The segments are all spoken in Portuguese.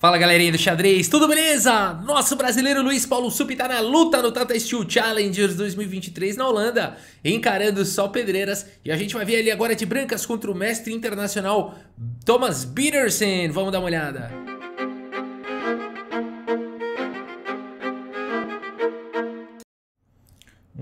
Fala galerinha do xadrez, tudo beleza? Nosso brasileiro Luiz Paulo Sup tá na luta no Tata Steel Challengers 2023 na Holanda, encarando só pedreiras. E a gente vai ver ali agora de brancas contra o mestre internacional Thomas Petersen. Vamos dar uma olhada.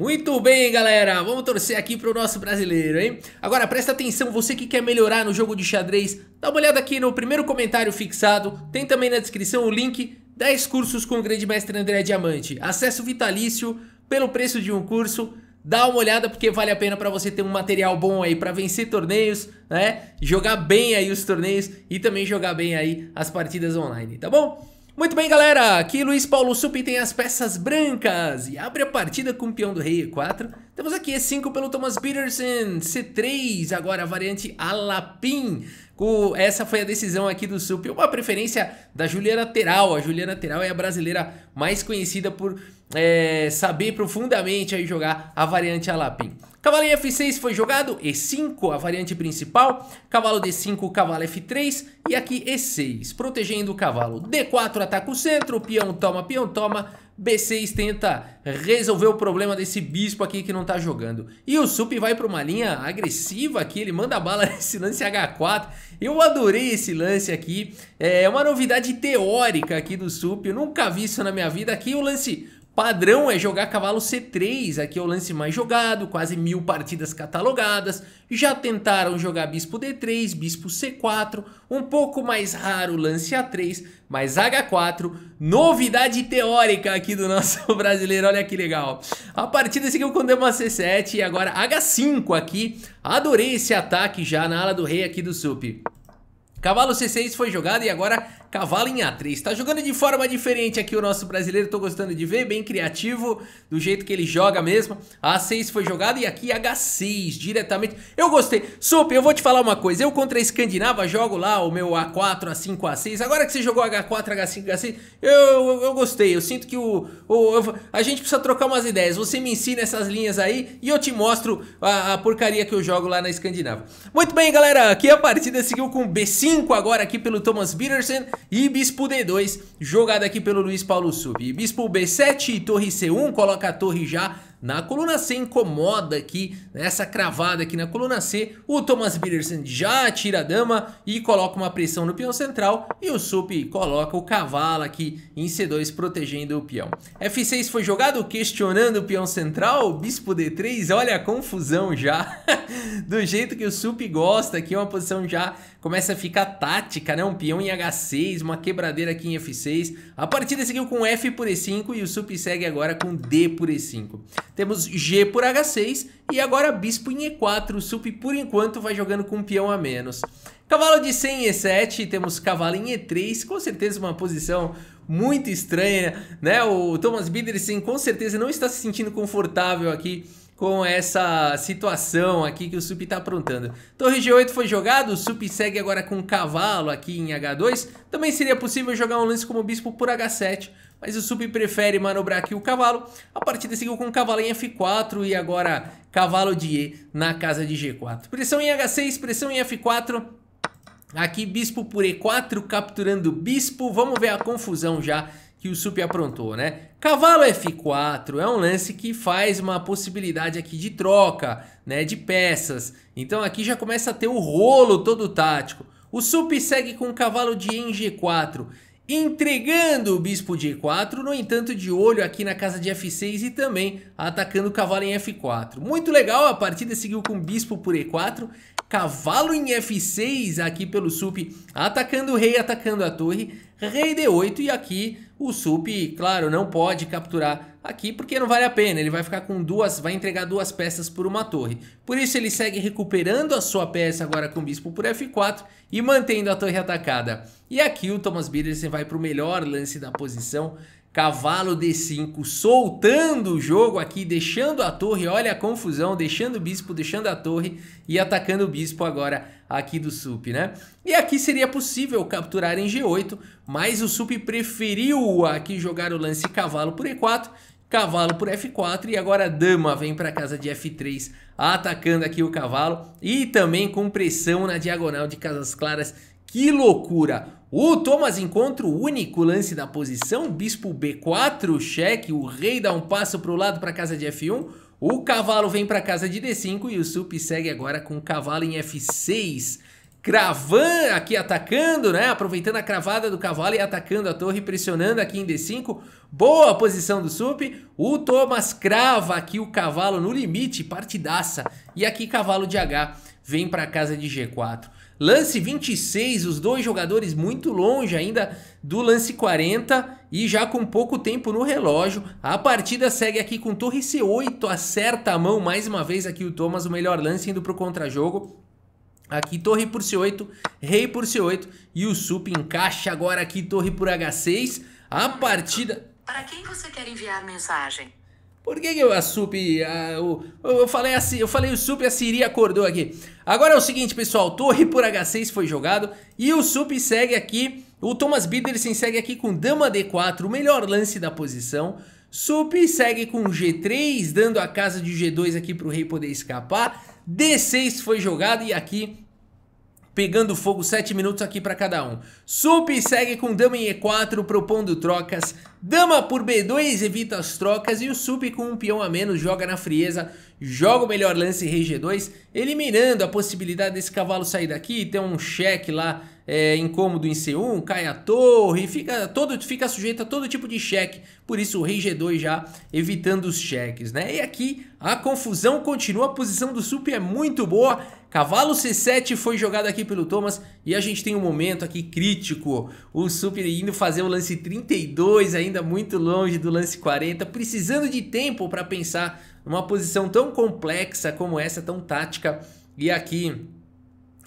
Muito bem, galera. Vamos torcer aqui pro nosso brasileiro, hein? Agora presta atenção, você que quer melhorar no jogo de xadrez, dá uma olhada aqui no primeiro comentário fixado, tem também na descrição o link 10 cursos com o grande mestre André Diamante. Acesso vitalício pelo preço de um curso. Dá uma olhada porque vale a pena para você ter um material bom aí para vencer torneios, né? Jogar bem aí os torneios e também jogar bem aí as partidas online, tá bom? Muito bem, galera. Aqui Luiz Paulo Supi tem as peças brancas e abre a partida com o peão do rei E4. Temos aqui E5 pelo Thomas Peterson, C3, agora a variante Alapim. Essa foi a decisão aqui do Sup, uma preferência da Juliana Teral. A Juliana Teral é a brasileira mais conhecida por é, saber profundamente aí jogar a variante Alapim. Cavalo F6 foi jogado, E5, a variante principal, cavalo D5, cavalo F3 e aqui E6, protegendo o cavalo. D4 ataca o centro, peão toma, peão toma, B6 tenta resolver o problema desse bispo aqui que não tá jogando. E o Sup vai para uma linha agressiva aqui, ele manda bala nesse lance H4. Eu adorei esse lance aqui, é uma novidade teórica aqui do Sup, eu nunca vi isso na minha vida. Aqui o lance Padrão é jogar cavalo C3, aqui é o lance mais jogado, quase mil partidas catalogadas. Já tentaram jogar bispo D3, bispo C4, um pouco mais raro lance A3, mas H4, novidade teórica aqui do nosso brasileiro, olha que legal. A partida seguiu com dama C7 e agora H5 aqui, adorei esse ataque já na ala do rei aqui do SUP. Cavalo C6 foi jogado e agora cavalo em A3. Tá jogando de forma diferente aqui o nosso brasileiro, tô gostando de ver, bem criativo, do jeito que ele joga mesmo. A6 foi jogado e aqui H6 diretamente. Eu gostei. Sup, eu vou te falar uma coisa, eu contra a Escandinava jogo lá o meu A4, A5, A6. Agora que você jogou H4, H5, H6, eu, eu, eu gostei. Eu sinto que o, o eu, a gente precisa trocar umas ideias. Você me ensina essas linhas aí e eu te mostro a, a porcaria que eu jogo lá na Escandinava. Muito bem, galera, aqui a partida seguiu com B5 agora aqui pelo Thomas Peterson e bispo D2, jogado aqui pelo Luiz Paulo Sub. bispo B7 e torre C1, coloca a torre já na coluna C incomoda aqui, nessa né, cravada aqui na coluna C, o Thomas Peterson já tira a dama e coloca uma pressão no peão central e o Sup coloca o cavalo aqui em C2 protegendo o peão. F6 foi jogado questionando o peão central, bispo D3, olha a confusão já. Do jeito que o Sup gosta, aqui é uma posição já começa a ficar tática, né? Um peão em H6, uma quebradeira aqui em F6. A partida seguiu com F por E5 e o Sup segue agora com D por E5. Temos G por H6 e agora Bispo em E4. O Sup, por enquanto, vai jogando com um peão a menos. Cavalo de 100 em E7, temos cavalo em E3, com certeza uma posição muito estranha, né? O Thomas Biedersen com certeza não está se sentindo confortável aqui com essa situação aqui que o Sup está aprontando. Torre G8 foi jogado, o Sup segue agora com cavalo aqui em H2. Também seria possível jogar um lance como bispo por H7, mas o Sup prefere manobrar aqui o cavalo. A partida seguiu com cavalo em F4 e agora cavalo de E na casa de G4. Pressão em H6, pressão em F4. Aqui bispo por E4, capturando bispo. Vamos ver a confusão já que o Sup aprontou, né? Cavalo F4 é um lance que faz uma possibilidade aqui de troca, né, de peças. Então aqui já começa a ter o rolo todo tático. O Sup segue com o cavalo de E em G4 entregando o bispo de E4, no entanto de olho aqui na casa de F6 e também atacando o cavalo em F4. Muito legal, a partida seguiu com bispo por E4, cavalo em F6 aqui pelo sup, atacando o rei, atacando a torre, rei D8 e aqui o sup, claro, não pode capturar aqui porque não vale a pena, ele vai ficar com duas, vai entregar duas peças por uma torre. Por isso ele segue recuperando a sua peça agora com o bispo por f4 e mantendo a torre atacada. E aqui o Thomas Bittersen vai para o melhor lance da posição, Cavalo D5 soltando o jogo aqui, deixando a torre, olha a confusão, deixando o bispo, deixando a torre e atacando o bispo agora aqui do sup, né? E aqui seria possível capturar em G8, mas o sup preferiu aqui jogar o lance cavalo por E4 cavalo por F4 e agora dama vem para casa de F3 atacando aqui o cavalo e também com pressão na diagonal de Casas Claras que loucura! O Thomas encontra o único lance da posição, bispo B4, cheque, o rei dá um passo para o lado para casa de F1, o cavalo vem para casa de D5 e o Sup segue agora com o cavalo em F6. Cravan aqui atacando, né? Aproveitando a cravada do cavalo e atacando a torre, pressionando aqui em D5. Boa posição do Sup. O Thomas crava aqui o cavalo no limite, partidaça. E aqui cavalo de H vem para casa de G4. Lance 26, os dois jogadores muito longe ainda do lance 40 e já com pouco tempo no relógio. A partida segue aqui com torre C8, acerta a mão mais uma vez aqui o Thomas, o melhor lance indo para o contra-jogo. Aqui torre por C8, rei por C8 e o sup encaixa agora aqui torre por H6. A partida... Para quem você quer enviar mensagem? Por que, que eu, a SUP. A, o, eu falei a, eu falei o SUP a Siri acordou aqui. Agora é o seguinte, pessoal. Torre por H6 foi jogado. E o SUP segue aqui. O Thomas Bidersen segue aqui com Dama D4, o melhor lance da posição. SUP segue com G3, dando a casa de G2 aqui para o rei poder escapar. D6 foi jogado e aqui pegando fogo, 7 minutos aqui para cada um. Sup segue com dama em E4 propondo trocas, dama por B2 evita as trocas e o Sup com um peão a menos joga na frieza, joga o melhor lance rei G2, eliminando a possibilidade desse cavalo sair daqui, ter um cheque lá é, incômodo em C1, cai a torre, fica, todo, fica sujeito a todo tipo de cheque, por isso o rei G2 já evitando os cheques, né? E aqui a confusão continua, a posição do Sup é muito boa, Cavalo C7 foi jogado aqui pelo Thomas e a gente tem um momento aqui crítico. O Super indo fazer o lance 32, ainda muito longe do lance 40, precisando de tempo para pensar numa posição tão complexa como essa, tão tática. E aqui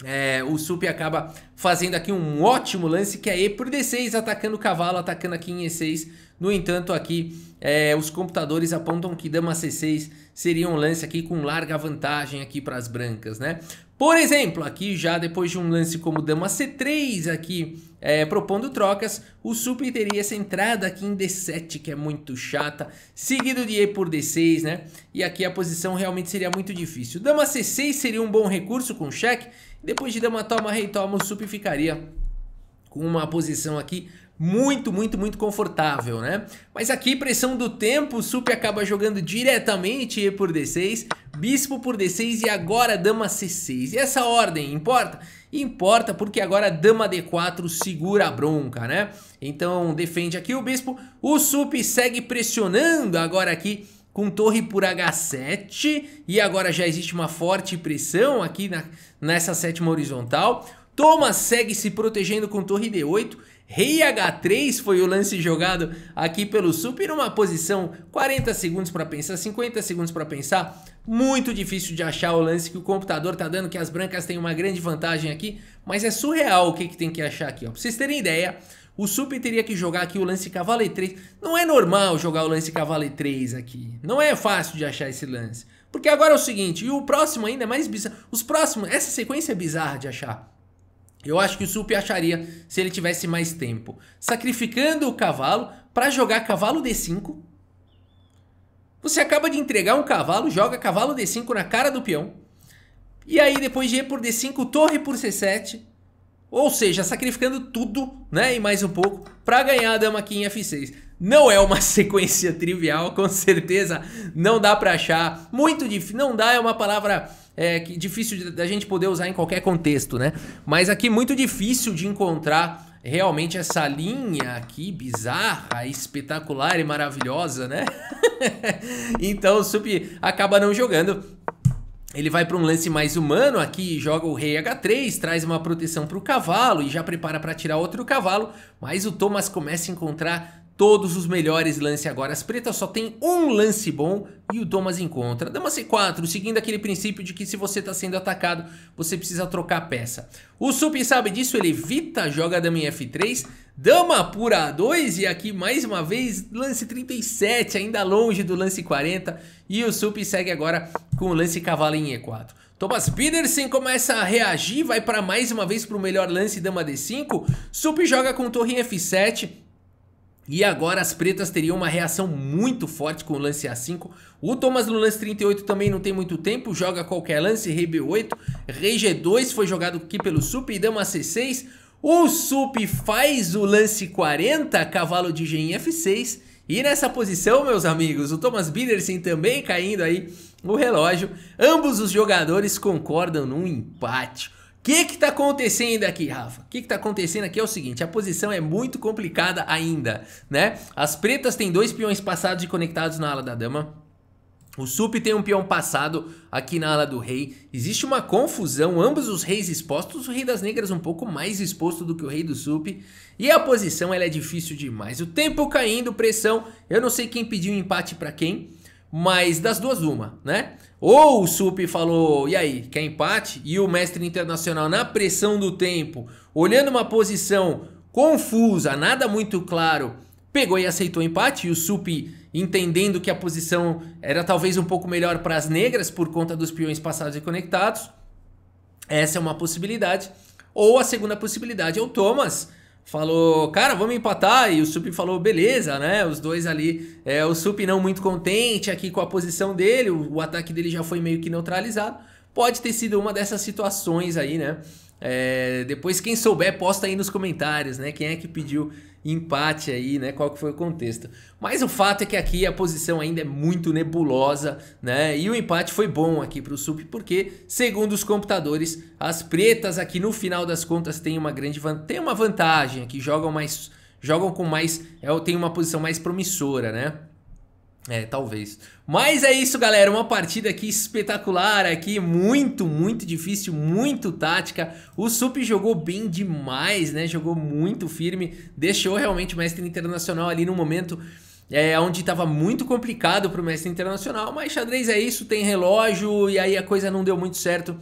é, o Sup acaba fazendo aqui um ótimo lance que é E por D6, atacando o cavalo, atacando aqui em E6. No entanto, aqui é, os computadores apontam que dama C6 seria um lance aqui com larga vantagem aqui para as brancas, né? Por exemplo, aqui já depois de um lance como dama C3 aqui é, propondo trocas, o sup teria essa entrada aqui em D7, que é muito chata, seguido de E por D6, né? E aqui a posição realmente seria muito difícil. Dama C6 seria um bom recurso com cheque, depois de dama toma, rei toma, o sup ficaria com uma posição aqui muito, muito, muito confortável, né? Mas aqui, pressão do tempo, o Sup acaba jogando diretamente E por D6, Bispo por D6 e agora Dama C6. E essa ordem importa? Importa porque agora Dama D4 segura a bronca, né? Então defende aqui o Bispo, o Sup segue pressionando agora aqui com torre por H7 e agora já existe uma forte pressão aqui na, nessa sétima horizontal. Thomas segue se protegendo com torre D8. Rei H3 foi o lance jogado aqui pelo Super. Uma posição 40 segundos para pensar, 50 segundos para pensar. Muito difícil de achar o lance que o computador tá dando, que as brancas têm uma grande vantagem aqui. Mas é surreal o que, que tem que achar aqui. Ó. Pra vocês terem ideia, o Super teria que jogar aqui o lance cavalo E3. Não é normal jogar o lance cavalo E3 aqui. Não é fácil de achar esse lance. Porque agora é o seguinte, e o próximo ainda é mais bizarro. Os próximos, essa sequência é bizarra de achar. Eu acho que o Sup acharia se ele tivesse mais tempo. Sacrificando o cavalo para jogar cavalo D5. Você acaba de entregar um cavalo, joga cavalo D5 na cara do peão. E aí depois G por D5, torre por C7. Ou seja, sacrificando tudo, né? E mais um pouco, para ganhar a dama aqui em F6. Não é uma sequência trivial, com certeza não dá para achar. Muito difícil, não dá é uma palavra é, que difícil da gente poder usar em qualquer contexto, né? Mas aqui muito difícil de encontrar realmente essa linha aqui bizarra, espetacular e maravilhosa, né? então o Sup acaba não jogando. Ele vai para um lance mais humano aqui, joga o rei H3, traz uma proteção para o cavalo e já prepara para tirar outro cavalo, mas o Thomas começa a encontrar todos os melhores lances agora. As pretas só tem um lance bom e o Thomas encontra. Dama C4, seguindo aquele princípio de que se você está sendo atacado, você precisa trocar a peça. O Sup sabe disso, ele evita, joga Dama em F3, Dama por A2 e aqui mais uma vez lance 37, ainda longe do lance 40. E o Sup segue agora com o lance cavalo em E4. Thomas Pedersen começa a reagir, vai para mais uma vez para o melhor lance, Dama D5. Sup joga com torre em F7, e agora as pretas teriam uma reação muito forte com o lance A5. O Thomas no lance 38 também não tem muito tempo, joga qualquer lance, rei B8, rei G2 foi jogado aqui pelo sup e dama C6. O sup faz o lance 40, cavalo de G em F6. E nessa posição, meus amigos, o Thomas Biedersen também caindo aí no relógio. Ambos os jogadores concordam num empate que que tá acontecendo aqui, Rafa? O que que tá acontecendo aqui é o seguinte, a posição é muito complicada ainda, né? As pretas têm dois peões passados e conectados na ala da dama. O sup tem um peão passado aqui na ala do rei. Existe uma confusão, ambos os reis expostos, o rei das negras um pouco mais exposto do que o rei do sup. E a posição ela é difícil demais. O tempo caindo, pressão. Eu não sei quem pediu empate para quem. Mas das duas, uma, né? Ou o Sup falou, e aí, quer empate? E o mestre internacional, na pressão do tempo, olhando uma posição confusa, nada muito claro, pegou e aceitou o empate. E o Sup, entendendo que a posição era talvez um pouco melhor para as negras por conta dos peões passados e conectados. Essa é uma possibilidade. Ou a segunda possibilidade é o Thomas falou, cara, vamos empatar. E o Sup falou, beleza, né? Os dois ali, é, o Sup não muito contente aqui com a posição dele, o, o, ataque dele já foi meio que neutralizado. Pode ter sido uma dessas situações aí, né? É, depois, quem souber, posta aí nos comentários, né? Quem é que pediu empate aí, né? Qual que foi o contexto. Mas o fato é que aqui a posição ainda é muito nebulosa, né? E o empate foi bom aqui para o SUP, porque, segundo os computadores, as pretas aqui no final das contas têm uma grande têm uma vantagem aqui, jogam mais. Jogam com mais. É, tem uma posição mais promissora, né? É, talvez. Mas é isso, galera. Uma partida aqui espetacular, aqui muito, muito difícil, muito tática. O Sup jogou bem demais, né? Jogou muito firme, deixou realmente o mestre internacional ali no momento é, onde estava muito complicado para o mestre internacional. Mas xadrez é isso, tem relógio e aí a coisa não deu muito certo.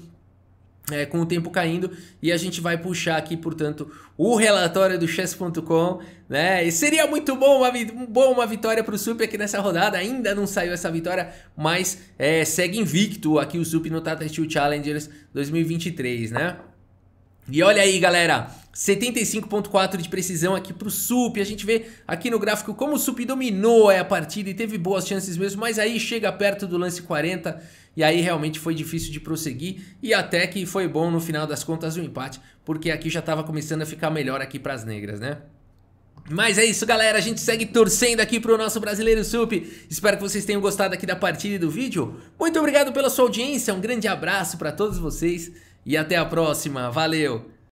É, com o tempo caindo e a gente vai puxar aqui, portanto, o relatório do chess.com, né? E seria muito bom uma, bom uma vitória para o Sup aqui nessa rodada. Ainda não saiu essa vitória, mas é, segue invicto aqui o Sup no Tata Steel Challengers 2023, né? E olha aí, galera, 75.4 de precisão aqui pro Sup, a gente vê aqui no gráfico como o Sup dominou é, a partida e teve boas chances mesmo, mas aí chega perto do lance 40 e aí realmente foi difícil de prosseguir e até que foi bom no final das contas o empate, porque aqui já estava começando a ficar melhor aqui para as negras, né? Mas é isso, galera. A gente segue torcendo aqui pro nosso Brasileiro Sup. Espero que vocês tenham gostado aqui da partida e do vídeo. Muito obrigado pela sua audiência. Um grande abraço para todos vocês e até a próxima. Valeu!